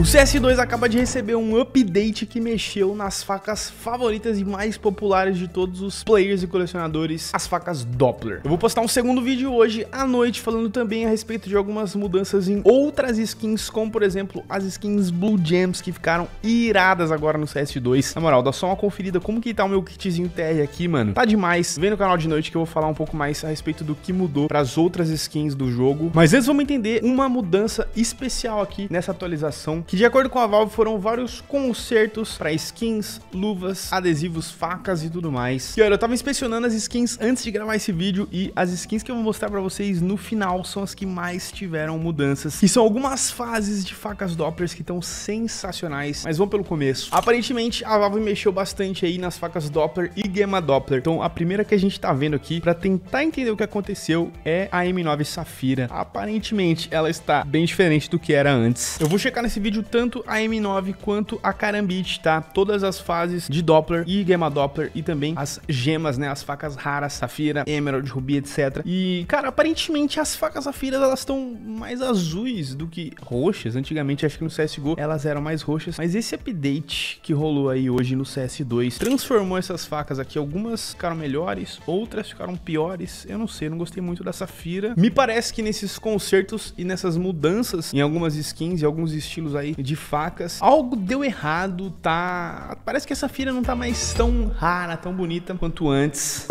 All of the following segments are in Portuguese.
O CS2 acaba de receber um update que mexeu nas facas favoritas e mais populares de todos os players e colecionadores, as facas Doppler. Eu vou postar um segundo vídeo hoje à noite falando também a respeito de algumas mudanças em outras skins, como por exemplo as skins Blue Gems que ficaram iradas agora no CS2. Na moral, dá só uma conferida como que tá o meu kitzinho TR aqui, mano. Tá demais. Vem no canal de noite que eu vou falar um pouco mais a respeito do que mudou para as outras skins do jogo. Mas antes vamos entender uma mudança especial aqui nessa atualização que de acordo com a Valve foram vários consertos para skins, luvas, adesivos, facas e tudo mais. E olha, eu tava inspecionando as skins antes de gravar esse vídeo e as skins que eu vou mostrar para vocês no final são as que mais tiveram mudanças. E são algumas fases de facas Doppler que estão sensacionais, mas vamos pelo começo. Aparentemente a Valve mexeu bastante aí nas facas Doppler e Gamma Doppler. Então a primeira que a gente tá vendo aqui para tentar entender o que aconteceu é a M9 Safira. Aparentemente ela está bem diferente do que era antes. Eu vou checar nesse vídeo vídeo tanto a M9 quanto a Karambit, tá? Todas as fases de Doppler e Gema Doppler e também as gemas, né? As facas raras, safira, emerald, rubi, etc. E, cara, aparentemente as facas safiras, elas estão mais azuis do que roxas. Antigamente, acho que no CSGO elas eram mais roxas, mas esse update que rolou aí hoje no CS2 transformou essas facas aqui. Algumas ficaram melhores, outras ficaram piores. Eu não sei, não gostei muito da safira. Me parece que nesses concertos e nessas mudanças em algumas skins e alguns estilos aí de facas. Algo deu errado, tá? Parece que essa filha não tá mais tão rara, tão bonita quanto antes.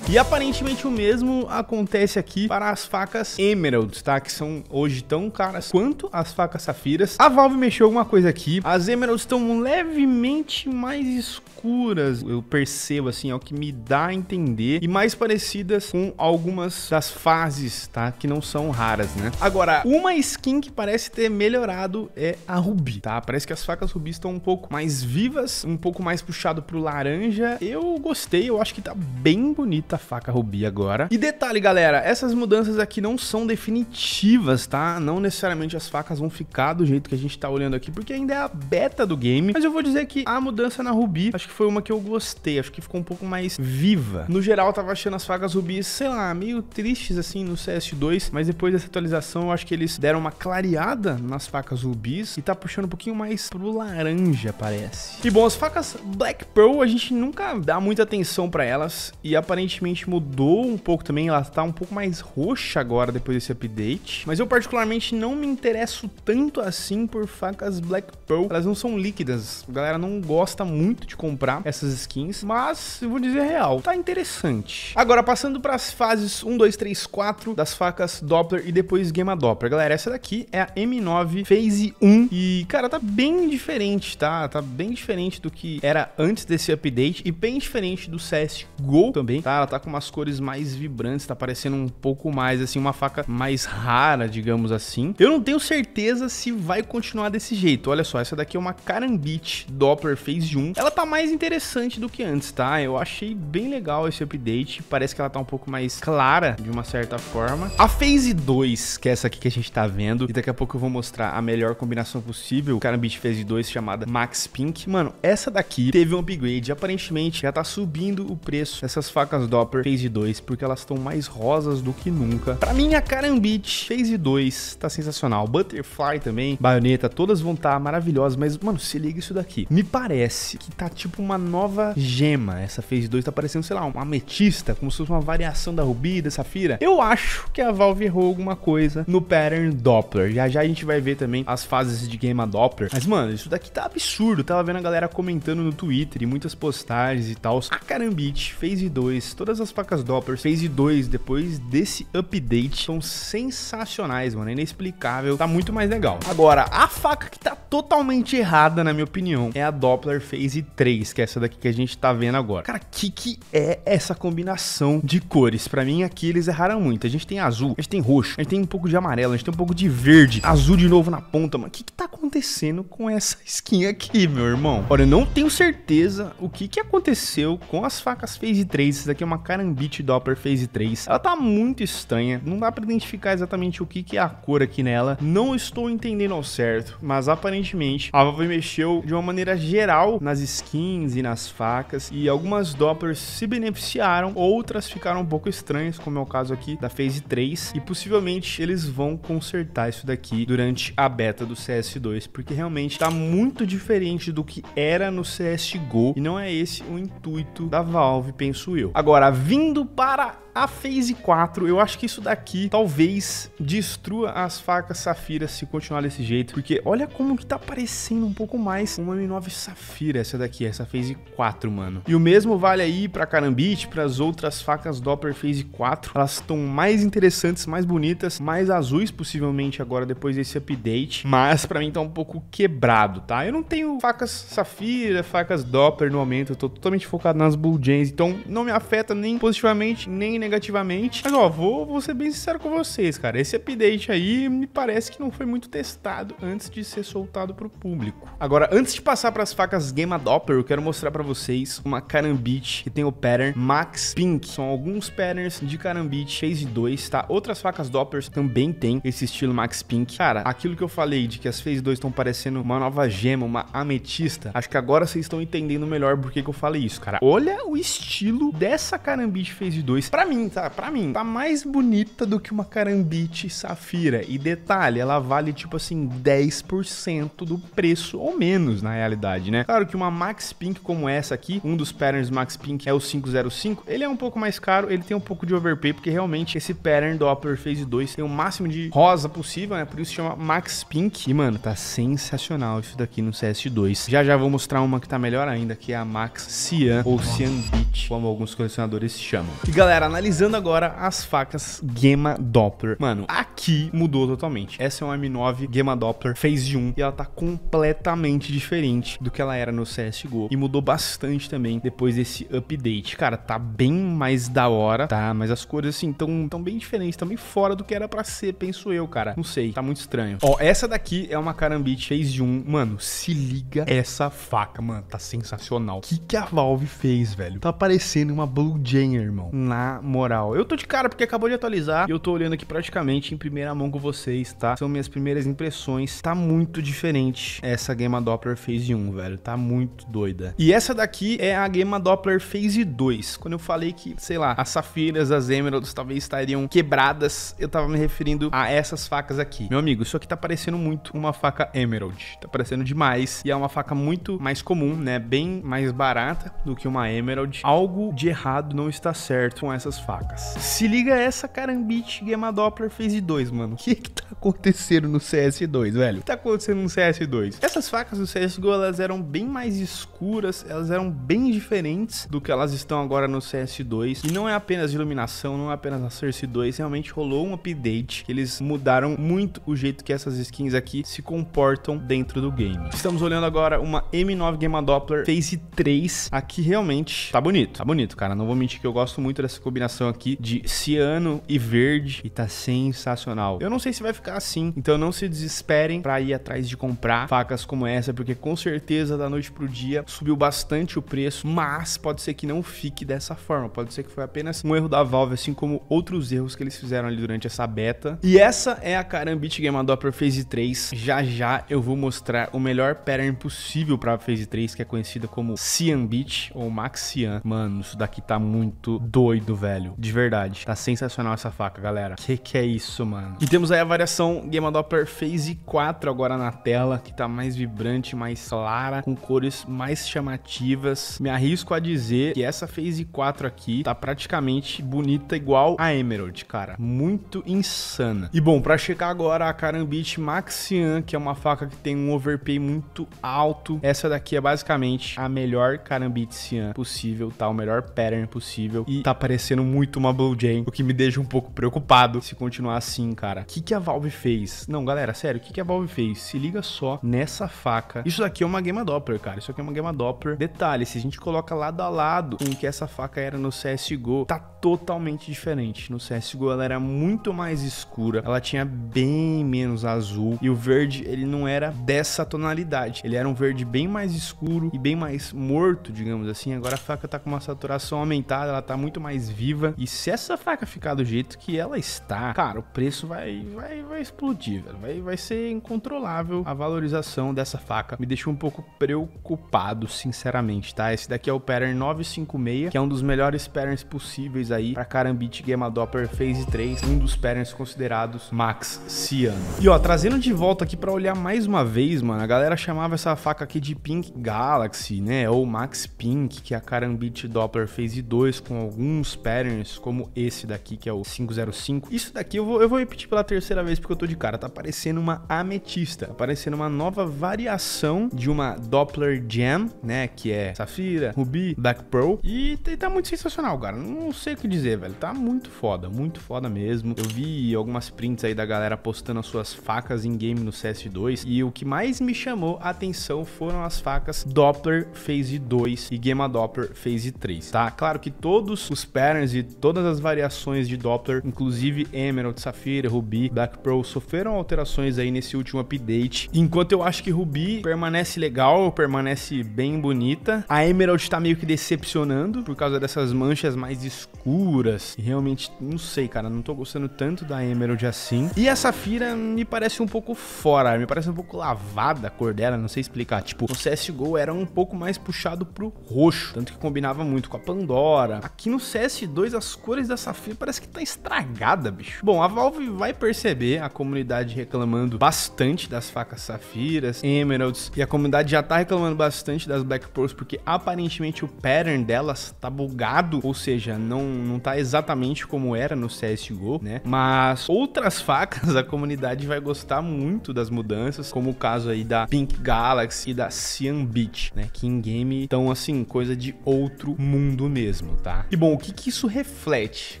E aparentemente o mesmo acontece aqui para as facas Emeralds, tá? Que são hoje tão caras quanto as facas Safiras. A Valve mexeu alguma coisa aqui. As Emeralds estão levemente mais escuras, eu percebo assim, é o que me dá a entender. E mais parecidas com algumas das fases, tá? Que não são raras, né? Agora, uma skin que parece ter melhorado é a Rubi, tá? Parece que as facas Rubi estão um pouco mais vivas, um pouco mais puxado pro laranja. Eu gostei, eu acho que tá bem bonita faca rubi agora. E detalhe, galera, essas mudanças aqui não são definitivas, tá? Não necessariamente as facas vão ficar do jeito que a gente tá olhando aqui, porque ainda é a beta do game. Mas eu vou dizer que a mudança na rubi, acho que foi uma que eu gostei, acho que ficou um pouco mais viva. No geral, eu tava achando as facas rubi, sei lá, meio tristes assim no CS2, mas depois dessa atualização eu acho que eles deram uma clareada nas facas rubis e tá puxando um pouquinho mais pro laranja, parece. E bom, as facas Black Pearl, a gente nunca dá muita atenção pra elas e aparentemente mudou um pouco também, ela tá um pouco mais roxa agora depois desse update. Mas eu particularmente não me interesso tanto assim por facas Black Pearl, elas não são líquidas. A galera não gosta muito de comprar essas skins, mas eu vou dizer real, tá interessante. Agora passando para as fases 1, 2, 3, 4 das facas Doppler e depois Gamma Doppler. Galera, essa daqui é a M9 Phase 1 e, cara, tá bem diferente, tá? Tá bem diferente do que era antes desse update e bem diferente do CSGO também, tá? Ela tá tá com umas cores mais vibrantes, tá parecendo um pouco mais, assim, uma faca mais rara, digamos assim. Eu não tenho certeza se vai continuar desse jeito. Olha só, essa daqui é uma Karambit Doppler Phase 1. Ela tá mais interessante do que antes, tá? Eu achei bem legal esse update. Parece que ela tá um pouco mais clara, de uma certa forma. A Phase 2, que é essa aqui que a gente tá vendo, e daqui a pouco eu vou mostrar a melhor combinação possível, Karambit Phase 2, chamada Max Pink. Mano, essa daqui teve um upgrade, aparentemente já tá subindo o preço dessas facas Doppler Phase 2, porque elas estão mais rosas do que nunca. Pra mim, a Karambit Phase 2 tá sensacional. Butterfly também, baioneta, todas vão estar tá maravilhosas, mas, mano, se liga isso daqui. Me parece que tá tipo uma nova gema. Essa Phase 2 tá parecendo, sei lá, uma ametista, como se fosse uma variação da Rubi, da Safira. Eu acho que a Valve errou alguma coisa no pattern Doppler. Já já a gente vai ver também as fases de Game Doppler. Mas, mano, isso daqui tá absurdo. Tava vendo a galera comentando no Twitter e muitas postagens e tal. A Karambit Phase 2, todas todas as facas Doppler Phase 2 depois desse update são sensacionais, mano. É inexplicável. Tá muito mais legal. Agora, a faca que tá totalmente errada, na minha opinião, é a Doppler Phase 3, que é essa daqui que a gente tá vendo agora. Cara, que que é essa combinação de cores? Pra mim, aqui eles erraram muito. A gente tem azul, a gente tem roxo, a gente tem um pouco de amarelo, a gente tem um pouco de verde, azul de novo na ponta, mano. O que que tá acontecendo com essa skin aqui, meu irmão? Olha, eu não tenho certeza o que que aconteceu com as facas Phase 3. Isso daqui é uma Carambit Doppler Phase 3. Ela tá muito estranha, não dá pra identificar exatamente o que, que é a cor aqui nela. Não estou entendendo ao certo, mas aparentemente a Valve mexeu de uma maneira geral nas skins e nas facas, e algumas Dopplers se beneficiaram, outras ficaram um pouco estranhas, como é o caso aqui da Phase 3, e possivelmente eles vão consertar isso daqui durante a beta do CS2, porque realmente tá muito diferente do que era no CSGO, e não é esse o intuito da Valve, penso eu. Agora, a vindo para a Phase 4, eu acho que isso daqui talvez destrua as facas Safira se continuar desse jeito, porque olha como que tá parecendo um pouco mais uma M9 Safira essa daqui, essa Phase 4, mano. E o mesmo vale aí pra Carambit, pras outras facas Doppler Phase 4, elas estão mais interessantes, mais bonitas, mais azuis possivelmente agora depois desse update, mas pra mim tá um pouco quebrado, tá? Eu não tenho facas Safira, facas Doppler no momento, eu tô totalmente focado nas Bull Janes, então não me afeta nem positivamente, nem negativamente negativamente. Mas ó, vou, vou ser bem sincero com vocês, cara. Esse update aí me parece que não foi muito testado antes de ser soltado pro público. Agora, antes de passar para as facas Game Adopter, eu quero mostrar para vocês uma Karambit que tem o pattern Max Pink. São alguns patterns de Karambit Phase 2, tá? Outras facas Doppers também tem esse estilo Max Pink. Cara, aquilo que eu falei de que as Phase 2 estão parecendo uma nova gema, uma ametista, acho que agora vocês estão entendendo melhor por que, que eu falei isso, cara. Olha o estilo dessa Karambit Phase 2. Para mim, mim, tá? Pra mim. Tá mais bonita do que uma carambite safira. E detalhe, ela vale tipo assim 10% do preço ou menos na realidade, né? Claro que uma Max Pink como essa aqui, um dos patterns Max Pink é o 505, ele é um pouco mais caro, ele tem um pouco de overpay, porque realmente esse pattern Doppler Phase 2 tem o máximo de rosa possível, né? Por isso chama Max Pink. E, mano, tá sensacional isso daqui no CS2. Já já vou mostrar uma que tá melhor ainda, que é a Max Cian ou Cian Beach, como alguns colecionadores chamam. E galera, analisando Analisando agora as facas Gema Doppler. Mano, aqui mudou totalmente. Essa é uma M9 Gema Doppler Phase 1 e ela tá completamente diferente do que ela era no CSGO e mudou bastante também depois desse update. Cara, tá bem mais da hora, tá? Mas as cores assim tão, tão bem diferentes, tão bem fora do que era pra ser, penso eu, cara. Não sei, tá muito estranho. Ó, essa daqui é uma Karambit Phase 1. Mano, se liga essa faca, mano. Tá sensacional. O que, que a Valve fez, velho? Tá parecendo uma Blue Jane, irmão. Na moral moral. Eu tô de cara porque acabou de atualizar e eu tô olhando aqui praticamente em primeira mão com vocês, tá? São minhas primeiras impressões. Tá muito diferente essa Gamma Doppler Phase 1, velho. Tá muito doida. E essa daqui é a Gamma Doppler Phase 2. Quando eu falei que, sei lá, as safiras, as emeralds talvez estariam quebradas, eu tava me referindo a essas facas aqui. Meu amigo, isso aqui tá parecendo muito uma faca emerald. Tá parecendo demais e é uma faca muito mais comum, né? Bem mais barata do que uma emerald. Algo de errado não está certo com essas facas. Se liga essa carambite Gema Doppler Phase 2, mano. O que que tá acontecendo no CS2, velho? O que tá acontecendo no CS2? Essas facas do CSGO, elas eram bem mais escuras, elas eram bem diferentes do que elas estão agora no CS2. E não é apenas iluminação, não é apenas a Cersei 2, realmente rolou um update. Eles mudaram muito o jeito que essas skins aqui se comportam dentro do game. Estamos olhando agora uma M9 Gamma Doppler Phase 3. Aqui realmente tá bonito, tá bonito, cara. Não vou mentir que eu gosto muito dessa combinação combinação aqui de ciano e verde e tá sensacional. Eu não sei se vai ficar assim, então não se desesperem para ir atrás de comprar facas como essa, porque com certeza da noite pro dia subiu bastante o preço, mas pode ser que não fique dessa forma, pode ser que foi apenas um erro da Valve, assim como outros erros que eles fizeram ali durante essa beta. E essa é a Karambit Game Adopter Phase 3. Já já eu vou mostrar o melhor pattern possível para Phase 3, que é conhecida como Cian Beach ou Maxian. Mano, isso daqui tá muito doido, velho velho. De verdade. Tá sensacional essa faca, galera. Que que é isso, mano? E temos aí a variação Game Doppler Phase 4 agora na tela, que tá mais vibrante, mais clara, com cores mais chamativas. Me arrisco a dizer que essa Phase 4 aqui tá praticamente bonita igual a Emerald, cara. Muito insana. E bom, pra checar agora a Karambit Maxian, que é uma faca que tem um overpay muito alto. Essa daqui é basicamente a melhor Karambit possível, tá? O melhor pattern possível. E tá parecendo muito uma Blue Jane, o que me deixa um pouco preocupado se continuar assim, cara. O que, que a Valve fez? Não, galera, sério, o que, que a Valve fez? Se liga só nessa faca. Isso daqui é uma Gamma Doppler, cara. Isso aqui é uma Gamma Doppler. Detalhe, se a gente coloca lado a lado com o que essa faca era no CSGO, tá totalmente diferente. No CSGO ela era muito mais escura, ela tinha bem menos azul e o verde ele não era dessa tonalidade. Ele era um verde bem mais escuro e bem mais morto, digamos assim. Agora a faca tá com uma saturação aumentada, ela tá muito mais viva e se essa faca ficar do jeito que ela está, cara, o preço vai, vai, vai explodir, velho. Vai, vai ser incontrolável a valorização dessa faca. Me deixou um pouco preocupado, sinceramente, tá? Esse daqui é o pattern 956, que é um dos melhores patterns possíveis aí para Karambit Gamma Doppler Phase 3, um dos patterns considerados Max Ciano. E ó, trazendo de volta aqui para olhar mais uma vez, mano, a galera chamava essa faca aqui de Pink Galaxy, né? Ou Max Pink, que é a Karambit Doppler Phase 2 com alguns patterns patterns, como esse daqui, que é o 505. Isso daqui eu vou, eu vou repetir pela terceira vez, porque eu tô de cara. Tá parecendo uma ametista. aparecendo tá uma nova variação de uma Doppler Gem, né? Que é safira, rubi, black pearl. E tá, tá muito sensacional, cara. Não sei o que dizer, velho. Tá muito foda, muito foda mesmo. Eu vi algumas prints aí da galera postando as suas facas em game no CS2. E o que mais me chamou a atenção foram as facas Doppler Phase 2 e Gema Doppler Phase 3, tá? Claro que todos os patterns todas as variações de Doppler, inclusive Emerald, Safira, Ruby, Black Pearl, sofreram alterações aí nesse último update. Enquanto eu acho que Ruby permanece legal, permanece bem bonita, a Emerald tá meio que decepcionando por causa dessas manchas mais escuras. E realmente, não sei, cara, não tô gostando tanto da Emerald assim. E a Safira me parece um pouco fora, me parece um pouco lavada a cor dela, não sei explicar. Tipo, o CSGO era um pouco mais puxado pro roxo, tanto que combinava muito com a Pandora. Aqui no CS2 2, as cores da Safira parece que tá estragada, bicho. Bom, a Valve vai perceber a comunidade reclamando bastante das facas Safiras, Emeralds, e a comunidade já tá reclamando bastante das Black Pearls, porque aparentemente o pattern delas tá bugado, ou seja, não, não tá exatamente como era no CSGO, né? Mas outras facas a comunidade vai gostar muito das mudanças, como o caso aí da Pink Galaxy e da Cyan Beach, né? Que em game estão assim, coisa de outro mundo mesmo, tá? E bom, o que que isso isso reflete?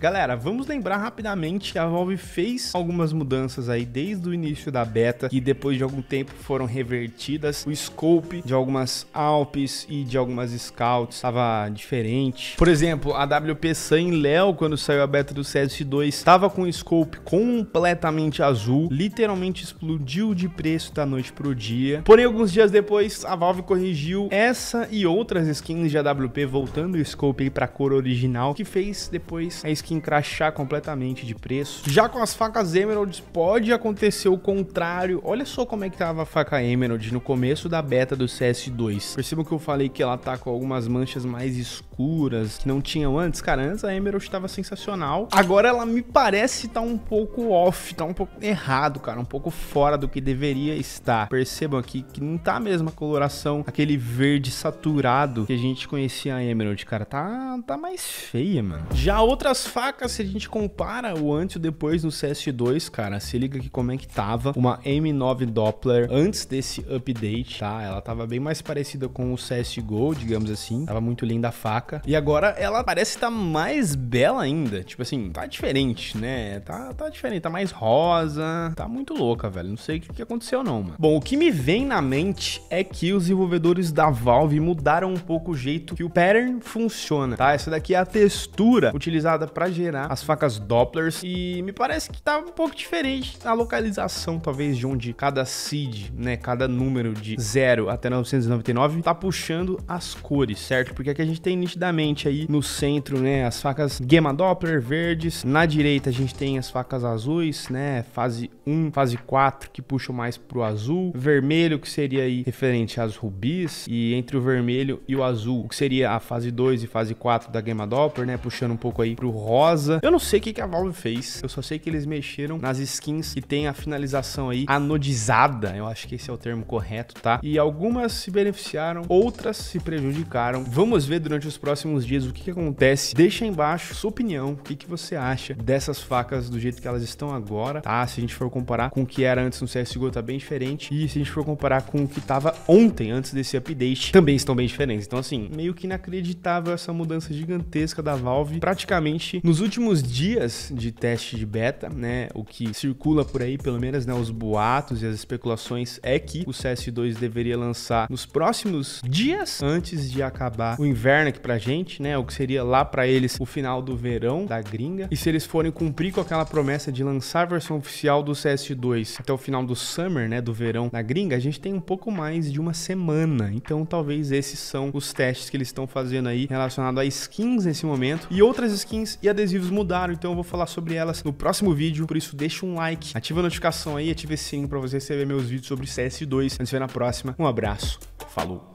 Galera, vamos lembrar rapidamente que a Valve fez algumas mudanças aí desde o início da beta e depois de algum tempo foram revertidas. O scope de algumas Alps e de algumas Scouts estava diferente. Por exemplo, a WP Sun Léo, quando saiu a beta do CS2, estava com o scope completamente azul, literalmente explodiu de preço da noite pro dia. Porém, alguns dias depois, a Valve corrigiu essa e outras skins de AWP, voltando o scope para pra cor original, que fez depois a é skin crachar completamente de preço. Já com as facas Emeralds pode acontecer o contrário. Olha só como é que tava a faca Emerald no começo da beta do CS2. Percebam que eu falei que ela tá com algumas manchas mais escuras que não tinham antes. Cara, antes a Emerald tava sensacional. Agora ela me parece tá um pouco off, tá um pouco errado, cara, um pouco fora do que deveria estar. Percebam aqui que não tá a mesma coloração, aquele verde saturado que a gente conhecia a Emerald, cara. Tá, tá mais feia, mano. Já outras facas, se a gente compara o antes e o depois no CS2, cara, se liga que como é que tava uma M9 Doppler antes desse update, tá? Ela tava bem mais parecida com o CSGO, digamos assim. Tava muito linda a faca. E agora ela parece estar tá mais bela ainda. Tipo assim, tá diferente, né? Tá, tá diferente, tá mais rosa. Tá muito louca, velho. Não sei o que, que aconteceu não, mano. Bom, o que me vem na mente é que os desenvolvedores da Valve mudaram um pouco o jeito que o pattern funciona, tá? Essa daqui é a textura estrutura utilizada para gerar as facas Dopplers e me parece que tá um pouco diferente a localização, talvez, de onde cada seed, né, cada número de 0 até 999 tá puxando as cores, certo? Porque aqui a gente tem nitidamente aí no centro, né, as facas Gamma Doppler verdes, na direita a gente tem as facas azuis, né, fase 1, fase 4 que puxam mais pro azul, vermelho que seria aí referente às rubis e entre o vermelho e o azul, que seria a fase 2 e fase 4 da Gamma Doppler, né, puxando puxando um pouco aí pro rosa. Eu não sei o que, que a Valve fez, eu só sei que eles mexeram nas skins que tem a finalização aí anodizada, eu acho que esse é o termo correto, tá? E algumas se beneficiaram, outras se prejudicaram. Vamos ver durante os próximos dias o que, que acontece. Deixa aí embaixo sua opinião, o que, que você acha dessas facas do jeito que elas estão agora, tá? Se a gente for comparar com o que era antes no CSGO, tá bem diferente. E se a gente for comparar com o que tava ontem, antes desse update, também estão bem diferentes. Então, assim, meio que inacreditável essa mudança gigantesca da Valve 9. Praticamente nos últimos dias de teste de beta, né? O que circula por aí, pelo menos, né? Os boatos e as especulações é que o CS2 deveria lançar nos próximos dias antes de acabar o inverno aqui pra gente, né? O que seria lá para eles o final do verão da gringa. E se eles forem cumprir com aquela promessa de lançar a versão oficial do CS2 até o final do summer, né? Do verão na gringa, a gente tem um pouco mais de uma semana. Então, talvez esses são os testes que eles estão fazendo aí relacionado a skins nesse momento. E outras skins e adesivos mudaram, então eu vou falar sobre elas no próximo vídeo. Por isso, deixa um like, ativa a notificação aí, ativa esse sininho para você receber meus vídeos sobre CS2. A gente se vê na próxima. Um abraço, falou!